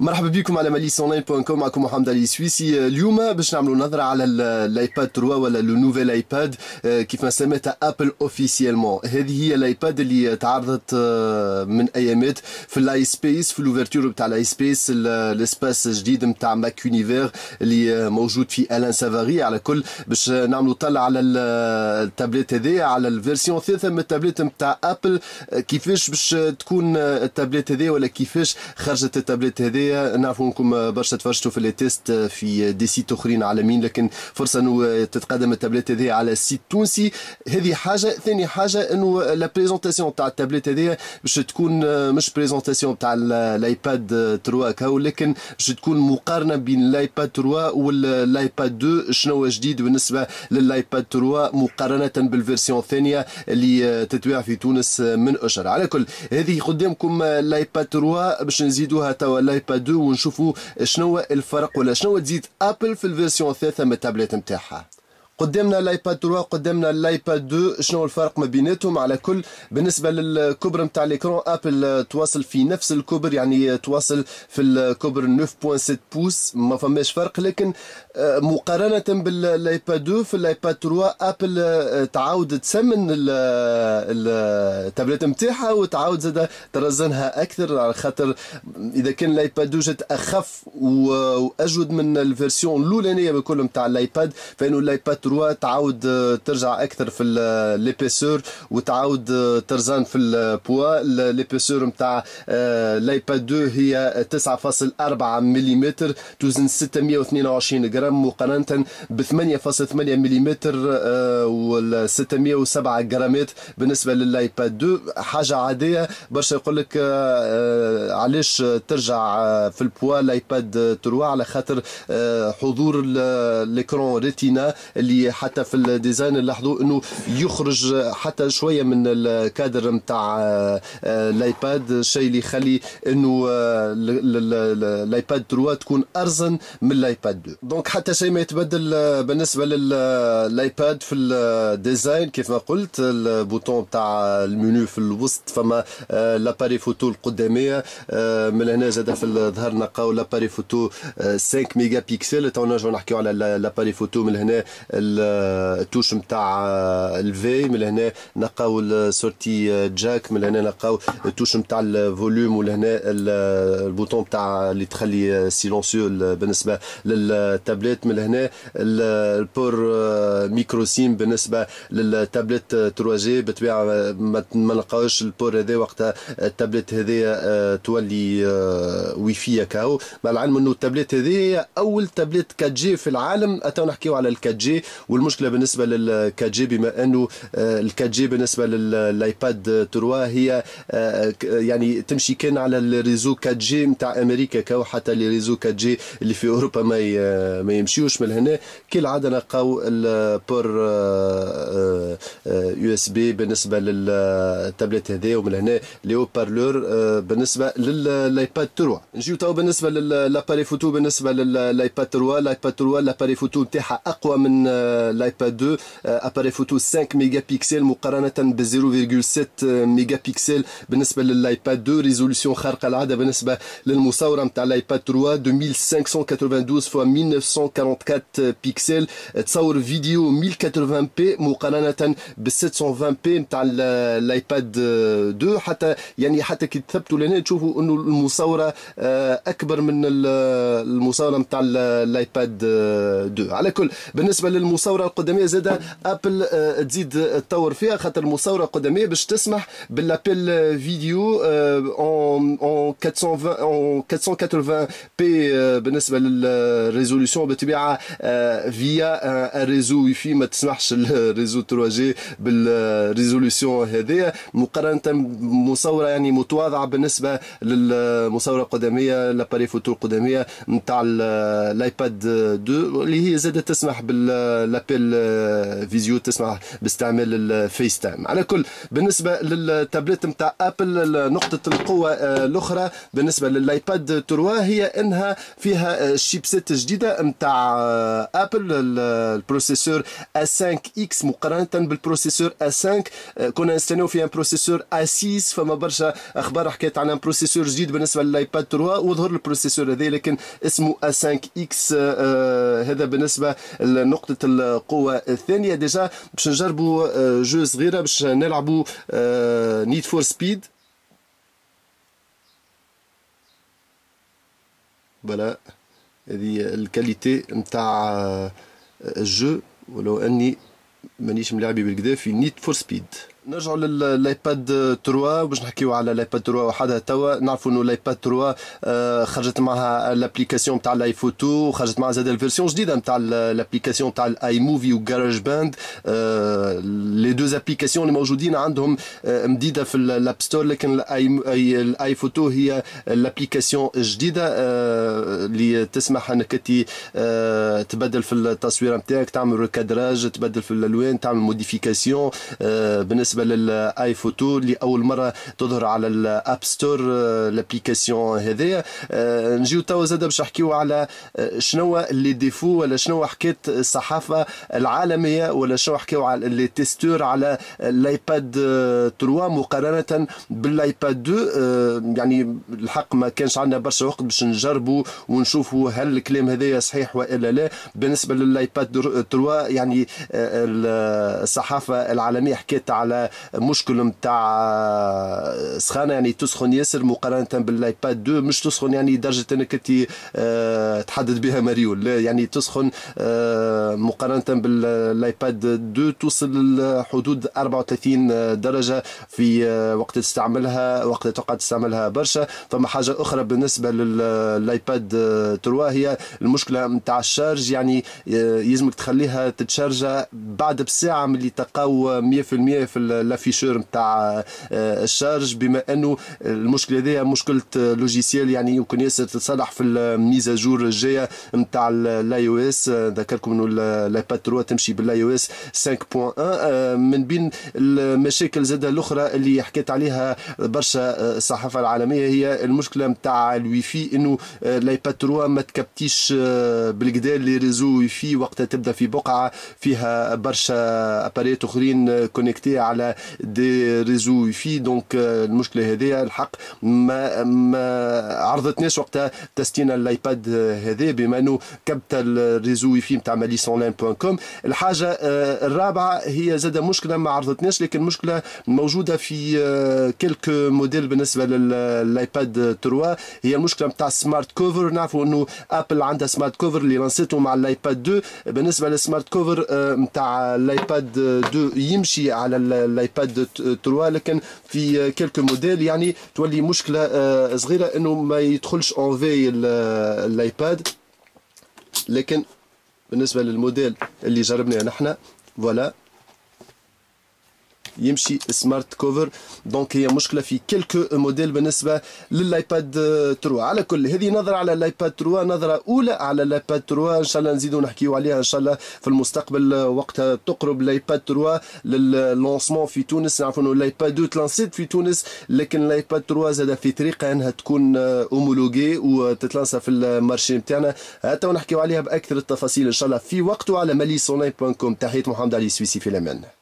مرحبا بكم على ماليس اونلاين بوان كوم معكم محمد علي السويسي آه، اليوم باش نعملوا نظره على الايباد 3 ولا لو نوفيل ايباد آه، كيف ما سميتها ابل اوفيسيالمون هذه هي الايباد اللي تعرضت آه، من ايامات في الاي سبيس في لوفرتور تاع الاي سبيس الاسباس الجديد نتاع ماك يونيفير اللي موجود في الان سافاري على كل باش نعملوا طلع على التابلت هذايا على الفيرسيون الثالثه من التابلت نتاع ابل كيفاش باش تكون التابلت هذايا ولا كيفاش خرجت التابلت هذايا هذايا نعرفوا انكم برشا تفرجتوا في لي تيست آه، في دي سيت اخرين عالميين لكن فرصه انه آه، تتقدم التابلت هذه على السيت التونسي هذه حاجه ثاني حاجه انه لا بريزونتاسيون تاع التابلت هذه باش تكون آه، مش بريزونتاسيون تاع الايباد 3 كاو لكن باش تكون مقارنه بين الايباد 3 والايباد 2 شنو جديد بالنسبه للايباد 3 مقارنه بالفيرسيون الثانيه اللي تتباع في تونس من اشهر على كل هذه قدامكم الايباد 3 باش نزيدوها توا الايباد 2 ونشوفوا شنو الفرق ولا شنو تزيد ابل في الفيرسيون الثالثه من التابلت نتاعها قدامنا الايباد 3 قدامنا الايباد 2 شنو الفرق ما بيناتهم على كل بالنسبه للكبر نتاع ليكرون ابل تواصل في نفس الكبر يعني تواصل في الكبر 9.7 بوس ما فماش فرق لكن آه، مقارنه بالايباد 2 في الايباد 3 ابل آه، تعاود تسمن التابلت نتاعها وتعاود زاد ترزنها اكثر على خاطر اذا كان الايباد 2 جات اخف واجود من الفيرسيون الاولانيه بكل نتاع الايباد فانه الايباد 3 تعاود آه، ترجع اكثر في آه، ليبيسور وتعاود آه، ترزان في البوا ليبيسور نتاع الايباد 2 هي 9.4 ملم توزن 622 جرام مقارنه ب 8.8 ملم و 607 جرامات بالنسبه للايباد 2 حاجه عاديه برشا يقول لك علاش ترجع في البوا الايباد 3 على خاطر حضور ليكرون ريتينا اللي اللي حتى في الديزاين نلاحظوا انه يخرج حتى شويه من الكادر نتاع آه، الايباد الشيء اللي يخلي انه آه، الايباد 3 تكون ارزن من الايباد 2 دونك حتى شيء ما يتبدل آه، بالنسبه للايباد في الديزاين كيف ما قلت البوتون نتاع المنيو في الوسط فما لاباري فوتو القداميه من هنا زاد في الظهر نلقاو لاباري فوتو 5 ميجا بيكسل تو نرجعو نحكيو على لاباري فوتو من هنا التوش نتاع الفي من هنا نلقاو السورتي جاك من هنا نلقاو التوش نتاع الفوليوم ولهنا البوطون نتاع اللي تخلي سيلونسيو بالنسبه للتابلت من هنا البور ميكرو سيم بالنسبه للتابلت 3 جي بالطبيعه ما نلقاوش البور هذا وقتها التابلت هذايا تولي واي في كاو مع العلم انه التابلت هذه اول تابلت 4 جي في العالم اتو نحكيو على ال 4 جي والمشكله بالنسبه 4 جي بما انه 4 آه، جي بالنسبه للايباد 3 هي آه، يعني تمشي كان على الريزو 4 جي نتاع امريكا كاو حتى لي ريزو 4 جي اللي في اوروبا ما آه، ما يمشيوش من هنا كالعاده نلقاو البور يو اس بي بالنسبه للتابلت هذا ومن هنا ليو بارلور بالنسبه للايباد 3 نجيو تو بالنسبه للاباري فوتو بالنسبه للايباد 3 الايباد 3 الاباري فوتو نتاعها اقوى من الايباد 2 اباري فوتو 5 mégapixels مقارنه ب 0.7 ميجابيكسل بالنسبه للايباد 2 ريزوليسيون خارقه العاده بالنسبه للمصوره نتاع الايباد 3 2592 x 1944 بيكسل تصور فيديو 1080 بي مقارنه ب 720 بي نتاع الايباد 2 حتى يعني حتى كي تثبتوا لهنا تشوفوا انه المصوره اكبر من المصوره نتاع الايباد 2 على كل بالنسبه للمصورة المصوره القدميه زاده ابل آه، تزيد تطور فيها خاطر المصوره القدميه باش تسمح بالابيل فيديو اون 480 بي بالنسبه للريزوليسيون بالطبيعة فيا ريزو وي في ما تسمحش الريزو 3 جي بالريزوليسيون هذه مقارنه بمصوره يعني متواضعه بالنسبه للمصوره القدميه لاباري فوتو القدميه نتاع الايباد 2 اللي هي زادة تسمح بال لابيل آه، فيزيو تسمع باستعمال الفيس تايم على كل بالنسبه للتابلت نتاع ابل نقطه القوه آه، الاخرى بالنسبه للايباد 3 هي انها فيها الشيبسات الجديده نتاع ابل البروسيسور A5 اكس مقارنه بالبروسيسور A5 آه، كنا نستناو فيها بروسيسور A6 فما برشا اخبار حكيت على بروسيسور جديد بالنسبه للايباد 3 وظهر البروسيسور هذا لكن اسمه A5 اكس هذا بالنسبه لنقطه القوة الثانية ديجا باش نجربوا آه، جو صغيرة باش نلعبوا نيد فور سبيد بلا هذه الكاليتي نتاع آه، الجو ولو اني مانيش ملاعبي بالكدا في نيد فور سبيد نرجعوا للايباد 3 باش نحكيو على الايباد 3 وحدها توا نعرفوا انه الايباد 3 آه، خرجت معها لابليكاسيون تاع الايفوتو وخرجت معها زاد الفيرسيون جديده نتاع لابليكاسيون تاع الاي موفي وجاراج آه، باند لي دوز ابليكاسيون اللي موجودين عندهم آه، مديده في الاب ستور لكن الاي فوتو هي لابليكاسيون جديده اللي تسمح انك تبدل في التصويره نتاعك تعمل ريكادراج تبدل في الالوان تعمل موديفيكاسيون بالنسبه بالنسبه للاي فوتو اللي اول مره تظهر على الاب ستور آه، لابليكاسيون هذايا آه، نجيو توا زاد باش نحكيو على آه، شنو اللي ديفو ولا شنو حكايه الصحافه العالميه ولا شنو حكاو على لي تيستور على الايباد 3 مقارنه بالايباد 2 يعني الحق ما كانش عندنا برشا وقت باش نجربوا ونشوفوا هل الكلام هذايا صحيح والا لا بالنسبه للايباد 3 يعني الصحافه العالميه حكيت على مشكل نتاع آه، سخانه يعني تسخن ياسر مقارنه بالايباد 2 مش تسخن يعني درجه انك انت آه، تحدد بها مريول لا يعني تسخن آه، مقارنه بالايباد 2 توصل لحدود 34 درجه في وقت تستعملها وقت تقعد تستعملها برشا فما حاجه اخرى بالنسبه للايباد 3 هي المشكله نتاع الشارج يعني يلزمك تخليها تتشارجا بعد بساعه من اللي تقاو 100% في لافيشور نتاع الشارج بما انه المشكله هذه مشكله لوجيسيال يعني يمكن ياسر تتصلح في الميزاجور جور الجايه نتاع الاي او اس ذكركم انه الايباد 3 تمشي بالاي او اس 5.1 من بين المشاكل زاد الاخرى اللي حكيت عليها برشا الصحافه آه، العالميه هي المشكله نتاع الواي في انه آه، الايباد 3 ما تكبتيش آه، بالكدا لي ريزو واي في وقتها تبدا في بقعه فيها برشا اباريات اخرين كونكتي على دي ريزو في دونك المشكله هذه الحق ما ما عرضتناش وقتها تستينا الايباد هذا بما انه كبت الريزو في نتاع ماليس كوم الحاجه آه، الرابعه هي زاد مشكله ما عرضتناش لكن مشكله موجوده في آه، كلك موديل بالنسبه للايباد 3 هي المشكله نتاع السمارت كوفر نعرفوا انه ابل عندها سمارت كوفر اللي لانسيته مع الايباد 2 بالنسبه للسمارت كوفر نتاع الايباد 2 يمشي على الايباد 3 لكن في كلك موديل يعني تولي مشكله آه، صغيره انه ما يدخلش اون في الايباد لكن بالنسبه للموديل اللي جربناه نحن فوالا يمشي سمارت كوفر دونك هي مشكله في كلكو موديل بالنسبه للايباد 3 آه، على كل هذه نظره على الايباد 3 نظره اولى على الايباد 3 ان شاء الله نزيدوا نحكيوا عليها ان شاء الله في المستقبل آه، وقتها تقرب الايباد 3 لللونسمون في تونس نعرفوا انه الايباد 2 تلانسيت في تونس لكن الايباد 3 زاد في طريقه انها تكون اومولوجي آه، وتتلانسى في المارشي نتاعنا حتى نحكيوا عليها باكثر التفاصيل ان شاء الله في وقت على كوم تحيه محمد علي السويسي في الامان